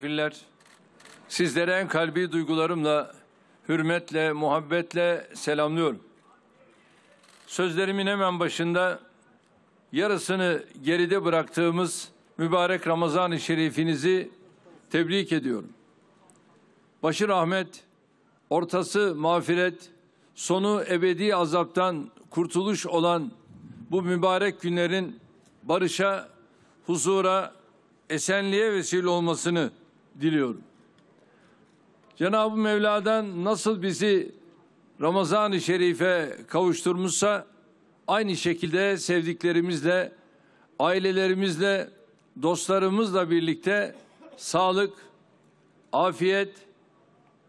Teşekkürler. Sizlere en kalbi duygularımla, hürmetle, muhabbetle selamlıyorum. Sözlerimin hemen başında yarısını geride bıraktığımız mübarek Ramazan-ı Şerifinizi tebrik ediyorum. Başı rahmet, ortası mağfiret, sonu ebedi azaptan kurtuluş olan bu mübarek günlerin barışa, huzura, esenliğe vesile olmasını diliyorum. Cenab-ı Mevla'dan nasıl bizi Ramazan-ı Şerif'e kavuşturmuşsa aynı şekilde sevdiklerimizle, ailelerimizle, dostlarımızla birlikte sağlık, afiyet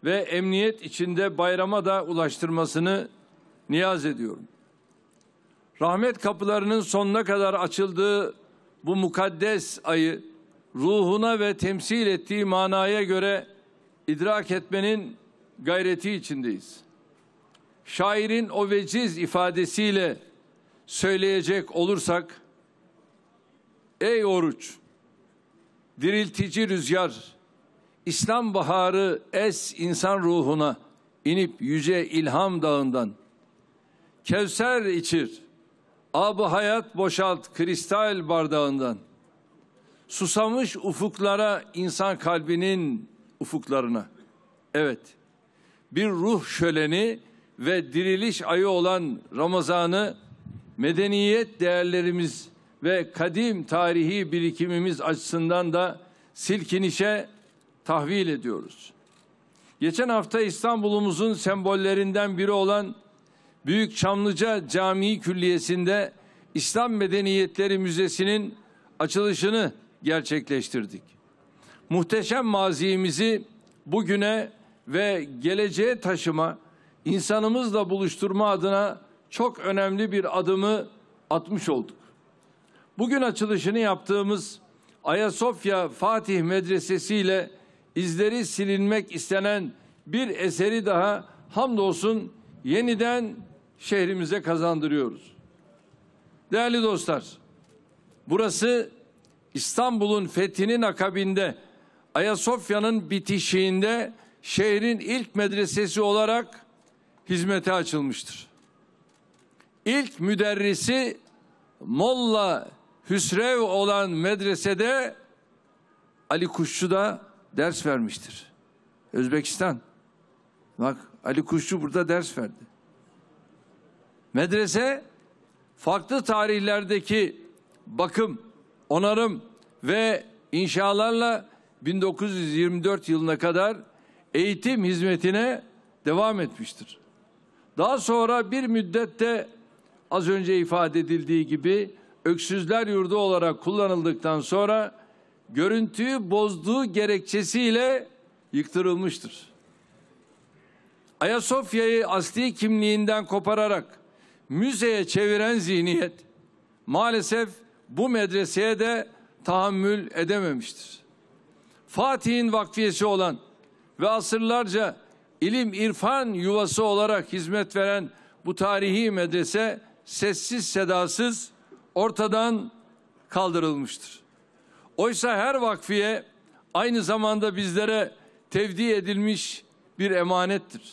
ve emniyet içinde bayrama da ulaştırmasını niyaz ediyorum. Rahmet kapılarının sonuna kadar açıldığı bu mukaddes ayı ruhuna ve temsil ettiği manaya göre idrak etmenin gayreti içindeyiz. Şairin o veciz ifadesiyle söyleyecek olursak, Ey oruç, diriltici rüzgar, İslam baharı es insan ruhuna, inip yüce ilham dağından, Kevser içir, ab hayat boşalt kristal bardağından.'' Susamış ufuklara insan kalbinin ufuklarına. Evet. Bir ruh şöleni ve diriliş ayı olan Ramazan'ı medeniyet değerlerimiz ve kadim tarihi birikimimiz açısından da silkinişe tahvil ediyoruz. Geçen hafta İstanbul'umuzun sembollerinden biri olan Büyük Çamlıca Camii Külliyesi'nde İslam Medeniyetleri Müzesi'nin açılışını gerçekleştirdik. Muhteşem mazimizi bugüne ve geleceğe taşıma, insanımızla buluşturma adına çok önemli bir adımı atmış olduk. Bugün açılışını yaptığımız Ayasofya Fatih Medresesi ile izleri silinmek istenen bir eseri daha hamdolsun yeniden şehrimize kazandırıyoruz. Değerli dostlar, burası İstanbul'un fethinin akabinde Ayasofya'nın bitişiğinde şehrin ilk medresesi olarak hizmete açılmıştır. İlk müderrisi Molla Hüsrev olan medresede Ali Kuşçu da ders vermiştir. Özbekistan. Bak Ali Kuşçu burada ders verdi. Medrese farklı tarihlerdeki bakım, onarım ve inşalarla 1924 yılına kadar eğitim hizmetine devam etmiştir. Daha sonra bir müddette az önce ifade edildiği gibi öksüzler yurdu olarak kullanıldıktan sonra görüntüyü bozduğu gerekçesiyle yıktırılmıştır. Ayasofya'yı asli kimliğinden kopararak müzeye çeviren zihniyet maalesef bu medreseye de tahammül edememiştir. Fatih'in vakfiyesi olan ve asırlarca ilim irfan yuvası olarak hizmet veren bu tarihi medrese sessiz sedasız ortadan kaldırılmıştır. Oysa her vakfiye aynı zamanda bizlere tevdi edilmiş bir emanettir.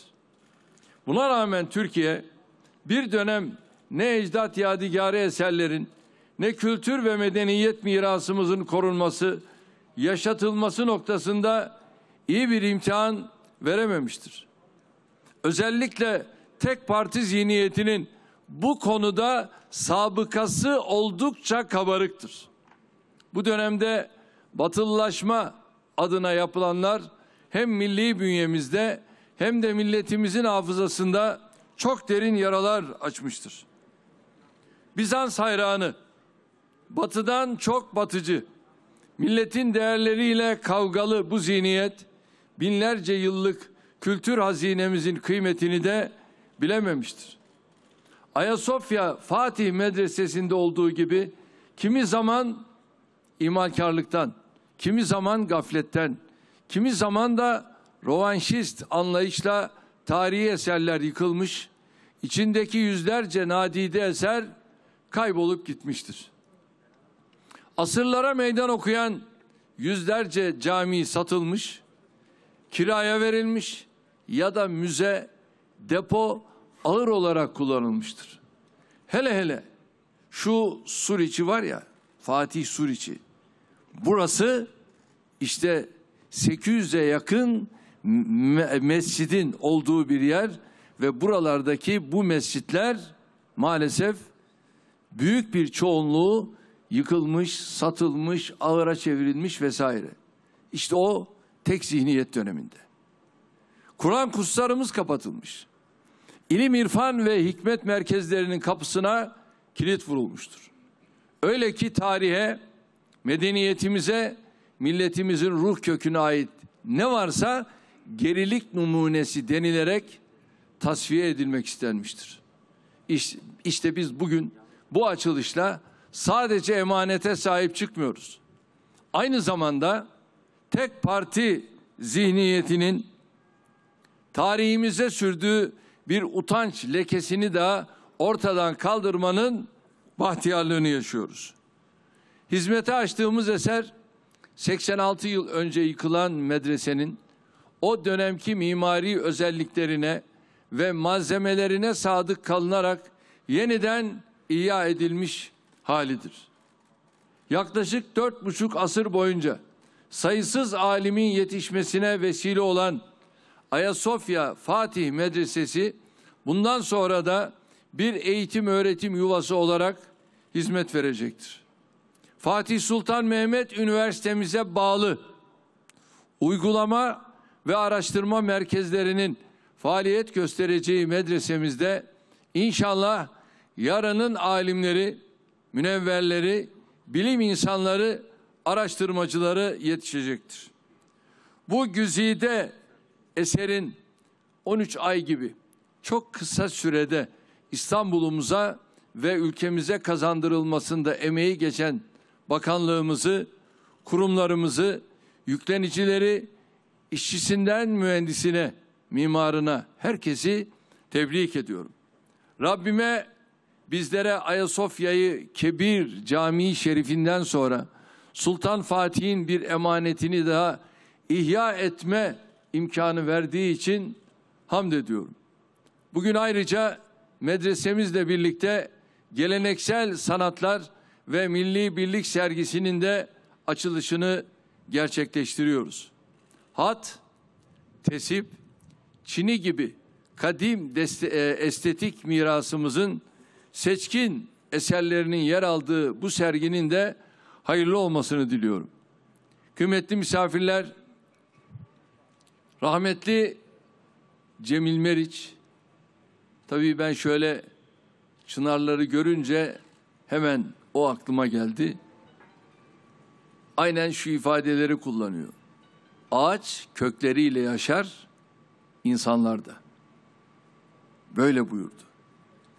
Buna rağmen Türkiye bir dönem ne ecdat yadigarı eserlerin ne kültür ve medeniyet mirasımızın korunması, yaşatılması noktasında iyi bir imtihan verememiştir. Özellikle tek parti zihniyetinin bu konuda sabıkası oldukça kabarıktır. Bu dönemde batılılaşma adına yapılanlar hem milli bünyemizde hem de milletimizin hafızasında çok derin yaralar açmıştır. Bizans hayranı batıdan çok batıcı, milletin değerleriyle kavgalı bu zihniyet binlerce yıllık kültür hazinemizin kıymetini de bilememiştir. Ayasofya Fatih Medresesi'nde olduğu gibi kimi zaman imalkarlıktan, kimi zaman gafletten, kimi zaman da rovanşist anlayışla tarihi eserler yıkılmış, içindeki yüzlerce nadide eser kaybolup gitmiştir. Asırlara meydan okuyan yüzlerce cami satılmış, kiraya verilmiş ya da müze, depo, ağır olarak kullanılmıştır. Hele hele şu Suriçi var ya, Fatih Suriçi. Burası işte 800'e yakın mescidin olduğu bir yer ve buralardaki bu mescitler maalesef büyük bir çoğunluğu yıkılmış, satılmış, ağıra çevrilmiş vesaire. İşte o tek zihniyet döneminde. Kur'an kurslarımız kapatılmış. İlim, irfan ve hikmet merkezlerinin kapısına kilit vurulmuştur. Öyle ki tarihe, medeniyetimize, milletimizin ruh köküne ait ne varsa gerilik numunesi denilerek tasfiye edilmek istenmiştir. İşte, işte biz bugün bu açılışla sadece emanete sahip çıkmıyoruz. Aynı zamanda tek parti zihniyetinin tarihimize sürdüğü bir utanç lekesini de ortadan kaldırmanın bahtiyarlığını yaşıyoruz. Hizmete açtığımız eser 86 yıl önce yıkılan medresenin o dönemki mimari özelliklerine ve malzemelerine sadık kalınarak yeniden ihya edilmiş halidir. Yaklaşık dört buçuk asır boyunca sayısız alimin yetişmesine vesile olan Ayasofya Fatih Medresesi bundan sonra da bir eğitim öğretim yuvası olarak hizmet verecektir. Fatih Sultan Mehmet Üniversitemize bağlı uygulama ve araştırma merkezlerinin faaliyet göstereceği medresemizde inşallah yarının alimleri münevverleri, bilim insanları, araştırmacıları yetişecektir. Bu güzide eserin 13 ay gibi çok kısa sürede İstanbul'umuza ve ülkemize kazandırılmasında emeği geçen bakanlığımızı, kurumlarımızı, yüklenicileri, işçisinden mühendisine, mimarına, herkesi tebrik ediyorum. Rabbime bizlere Ayasofya'yı Kebir Camii Şerifinden sonra Sultan Fatih'in bir emanetini daha ihya etme imkanı verdiği için hamd ediyorum. Bugün ayrıca medresemizle birlikte geleneksel sanatlar ve milli birlik sergisinin de açılışını gerçekleştiriyoruz. Hat, tesip, çini gibi kadim e, estetik mirasımızın seçkin eserlerinin yer aldığı bu serginin de hayırlı olmasını diliyorum. Kıymetli misafirler, rahmetli Cemil Meriç, tabii ben şöyle çınarları görünce hemen o aklıma geldi. Aynen şu ifadeleri kullanıyor. Ağaç kökleriyle yaşar, insanlar da. Böyle buyurdu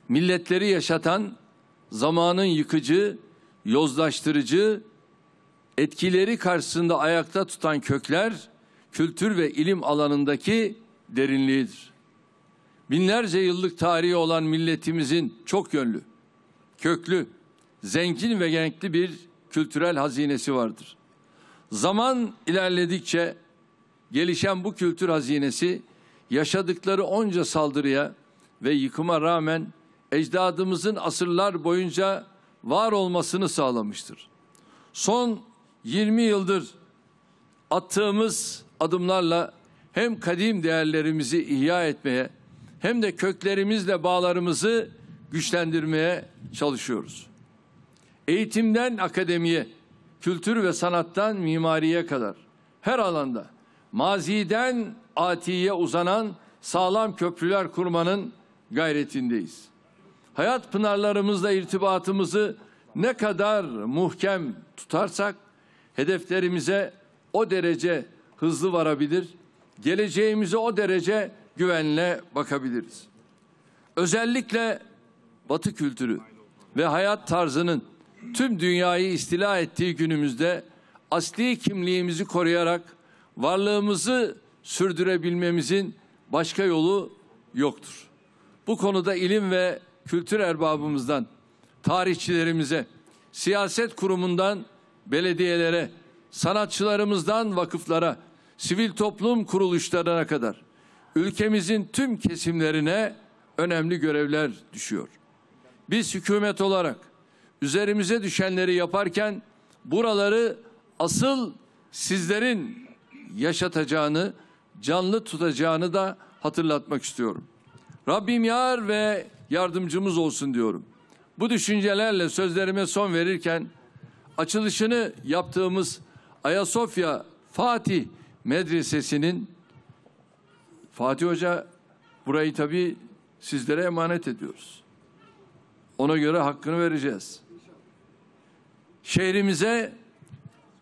milletleri yaşatan zamanın yıkıcı, yozlaştırıcı etkileri karşısında ayakta tutan kökler kültür ve ilim alanındaki derinliğidir. Binlerce yıllık tarihi olan milletimizin çok yönlü, köklü, zengin ve renkli bir kültürel hazinesi vardır. Zaman ilerledikçe gelişen bu kültür hazinesi yaşadıkları onca saldırıya ve yıkıma rağmen ecdadımızın asırlar boyunca var olmasını sağlamıştır. Son 20 yıldır attığımız adımlarla hem kadim değerlerimizi ihya etmeye hem de köklerimizle bağlarımızı güçlendirmeye çalışıyoruz. Eğitimden akademiye, kültür ve sanattan mimariye kadar her alanda maziden atiye uzanan sağlam köprüler kurmanın gayretindeyiz hayat pınarlarımızla irtibatımızı ne kadar muhkem tutarsak hedeflerimize o derece hızlı varabilir, geleceğimize o derece güvenle bakabiliriz. Özellikle Batı kültürü ve hayat tarzının tüm dünyayı istila ettiği günümüzde asli kimliğimizi koruyarak varlığımızı sürdürebilmemizin başka yolu yoktur. Bu konuda ilim ve kültür erbabımızdan, tarihçilerimize, siyaset kurumundan belediyelere, sanatçılarımızdan vakıflara, sivil toplum kuruluşlarına kadar ülkemizin tüm kesimlerine önemli görevler düşüyor. Biz hükümet olarak üzerimize düşenleri yaparken buraları asıl sizlerin yaşatacağını, canlı tutacağını da hatırlatmak istiyorum. Rabbim yar ve yardımcımız olsun diyorum. Bu düşüncelerle sözlerime son verirken açılışını yaptığımız Ayasofya Fatih Medresesi'nin Fatih Hoca burayı tabii sizlere emanet ediyoruz. Ona göre hakkını vereceğiz. Şehrimize,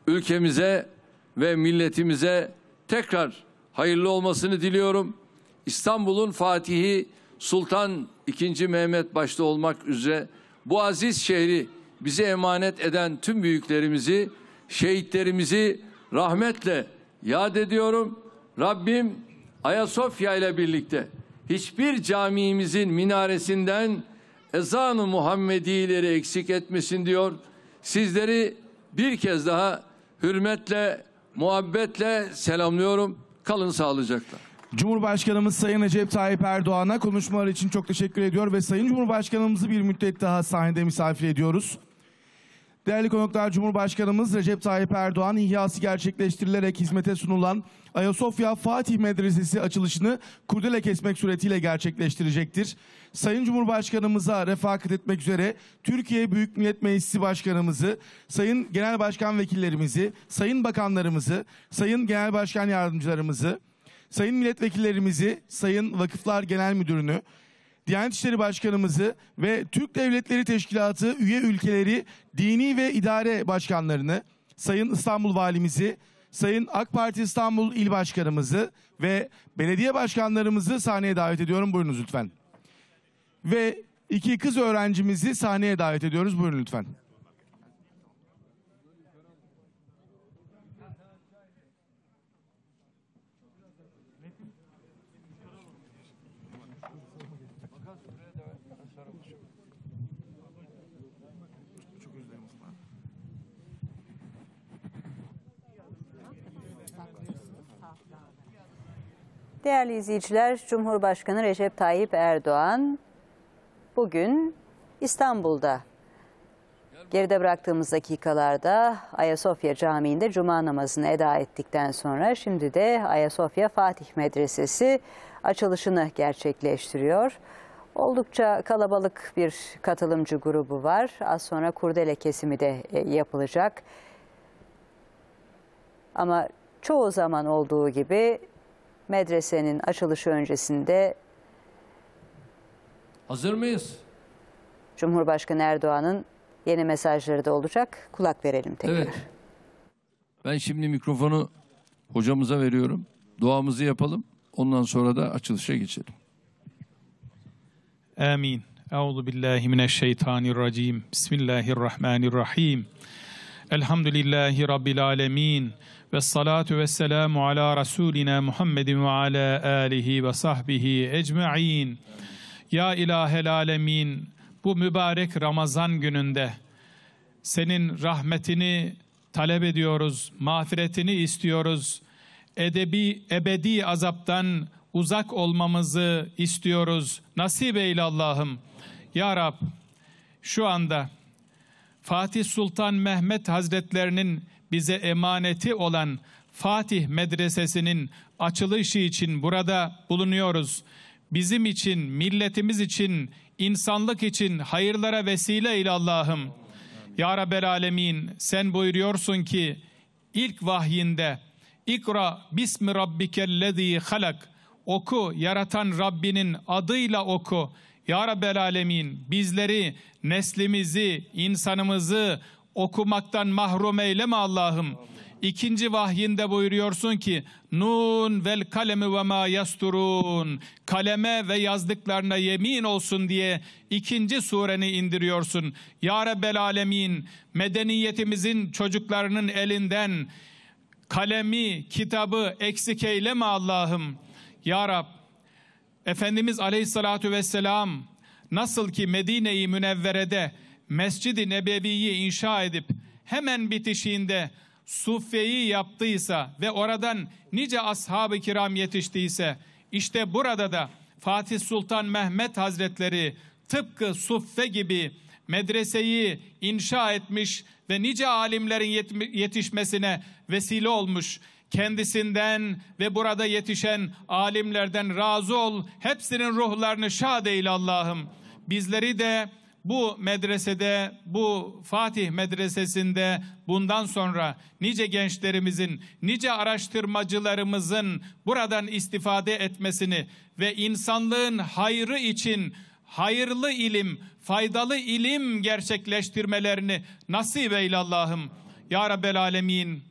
ülkemize ve milletimize tekrar hayırlı olmasını diliyorum. İstanbul'un fatihi Sultan II. Mehmet başta olmak üzere bu aziz şehri bize emanet eden tüm büyüklerimizi, şehitlerimizi rahmetle yad ediyorum. Rabbim Ayasofya ile birlikte hiçbir camimizin minaresinden ezanı Muhammedileri eksik etmesin diyor. Sizleri bir kez daha hürmetle, muhabbetle selamlıyorum. Kalın sağlıcakla. Cumhurbaşkanımız Sayın Recep Tayyip Erdoğan'a konuşmalar için çok teşekkür ediyor ve Sayın Cumhurbaşkanımızı bir müddet daha sahnede misafir ediyoruz. Değerli konuklar Cumhurbaşkanımız Recep Tayyip Erdoğan ihyası gerçekleştirilerek hizmete sunulan Ayasofya Fatih Medresesi açılışını kurdele kesmek suretiyle gerçekleştirecektir. Sayın Cumhurbaşkanımıza refakat etmek üzere Türkiye Büyük Millet Meclisi Başkanımızı, Sayın Genel Başkan Vekillerimizi, Sayın Bakanlarımızı, Sayın Genel Başkan Yardımcılarımızı, sayın milletvekillerimizi, sayın vakıflar genel müdürünü, Diyanet İşleri Başkanımızı ve Türk Devletleri Teşkilatı üye ülkeleri dini ve idare başkanlarını, Sayın İstanbul Valimizi, Sayın AK Parti İstanbul İl Başkanımızı ve belediye başkanlarımızı sahneye davet ediyorum. Buyurunuz lütfen. Ve iki kız öğrencimizi sahneye davet ediyoruz. Buyurun lütfen. Değerli izleyiciler, Cumhurbaşkanı Recep Tayyip Erdoğan bugün İstanbul'da Geride bıraktığımız dakikalarda Ayasofya Camii'nde cuma namazını eda ettikten sonra şimdi de Ayasofya Fatih Medresesi açılışını gerçekleştiriyor. Oldukça kalabalık bir katılımcı grubu var. Az sonra kurdele kesimi de e, yapılacak. Ama çoğu zaman olduğu gibi medresenin açılışı öncesinde Hazır mıyız? Cumhurbaşkanı Erdoğan'ın yeni mesajları da olacak. Kulak verelim tekrar. Evet. Ben şimdi mikrofonu hocamıza veriyorum. Duamızı yapalım. Ondan sonra da açılışa geçelim. Amin. Euzu billahi mineşşeytanirracim. Bismillahirrahmanirrahim. Elhamdülillahi rabbil alamin. Ve salatu ve selamu ala Rasulina Muhammedin ve ala alihi ve sahbihi ecmaîn. Ya ilahel alemin bu mübarek Ramazan gününde senin rahmetini talep ediyoruz, mağfiretini istiyoruz. Edebi ebedi azaptan uzak olmamızı istiyoruz. Nasip eyle Allah'ım. Ya Rab, şu anda Fatih Sultan Mehmet Hazretlerinin bize emaneti olan Fatih Medresesi'nin açılışı için burada bulunuyoruz. Bizim için, milletimiz için insanlık için hayırlara vesile eyle Allah'ım. Ya Rabbel Alemin sen buyuruyorsun ki ilk vahyinde İkra bismi rabbikellezî halak oku yaratan Rabbinin adıyla oku. Ya Rabbel Alemin bizleri, neslimizi, insanımızı okumaktan mahrum eyleme Allah'ım. İkinci vahyinde buyuruyorsun ki Nun vel kalemi ve ma yasturun kaleme ve yazdıklarına yemin olsun diye ikinci sureni indiriyorsun. Ya Rabbel Alemin medeniyetimizin çocuklarının elinden kalemi, kitabı eksik eyleme Allah'ım. Ya Rab, Efendimiz Aleyhisselatü Vesselam nasıl ki Medine-i Münevvere'de Mescid-i Nebevi'yi inşa edip hemen bitişiğinde suffeyi yaptıysa ve oradan nice ashab-ı kiram yetiştiyse işte burada da Fatih Sultan Mehmet Hazretleri tıpkı suffe gibi medreseyi inşa etmiş ve nice alimlerin yetişmesine vesile olmuş. Kendisinden ve burada yetişen alimlerden razı ol. Hepsinin ruhlarını şad eyle Allah'ım. Bizleri de bu medresede, bu Fatih medresesinde bundan sonra nice gençlerimizin, nice araştırmacılarımızın buradan istifade etmesini ve insanlığın hayrı için hayırlı ilim, faydalı ilim gerçekleştirmelerini nasip eyle Allah'ım. Ya Rabbel Alemin,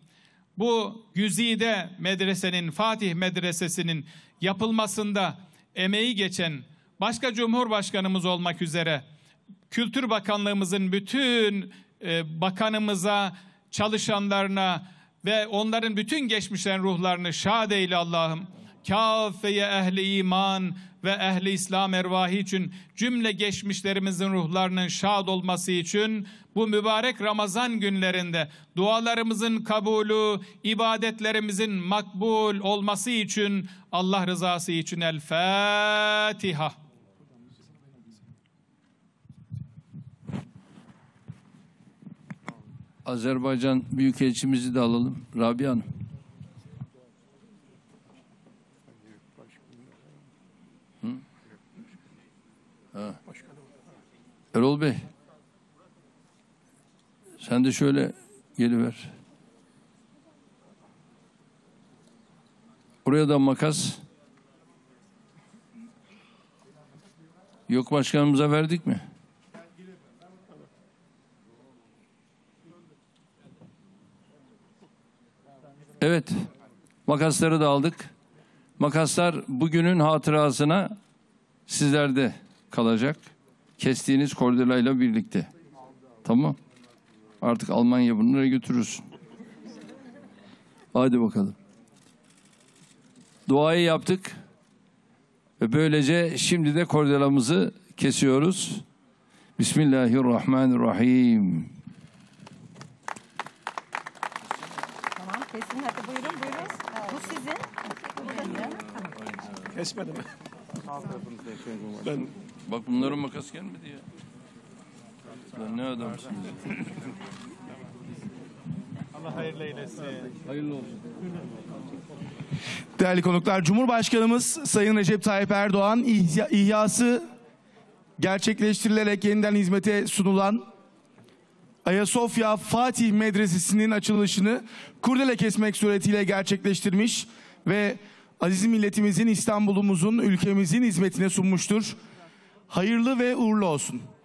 bu güzide medresenin, Fatih medresesinin yapılmasında emeği geçen başka cumhurbaşkanımız olmak üzere Kültür Bakanlığımızın bütün e, bakanımıza, çalışanlarına ve onların bütün geçmişlerin ruhlarını şad eyle Allah'ım. Kafeye ehli iman ve ehli İslam ervahı için cümle geçmişlerimizin ruhlarının şad olması için bu mübarek Ramazan günlerinde dualarımızın kabulü, ibadetlerimizin makbul olması için Allah rızası için El Fatiha. Azerbaycan Büyükelçimizi de alalım. Rabia Hanım. Ha. Erol Bey. Sen de şöyle geliver. Buraya da makas. Yok başkanımıza verdik mi? Evet. Makasları da aldık. Makaslar bugünün hatırasına sizlerde kalacak. Kestiğiniz kordelayla birlikte. Tamam. Artık Almanya bunları götürürsün. Hadi bakalım. Duayı yaptık. Ve böylece şimdi de kordelamızı kesiyoruz. Bismillahirrahmanirrahim. Kesmedim. ben bak bunların makas gelmedi ya. Lan ne adamsınız. Allah hayırlı eylesin. Hayırlı olsun. Değerli konuklar, Cumhurbaşkanımız Sayın Recep Tayyip Erdoğan ihyası gerçekleştirilerek yeniden hizmete sunulan Ayasofya Fatih Medresesi'nin açılışını kurdele kesmek suretiyle gerçekleştirmiş ve aziz milletimizin, İstanbul'umuzun, ülkemizin hizmetine sunmuştur. Hayırlı ve uğurlu olsun.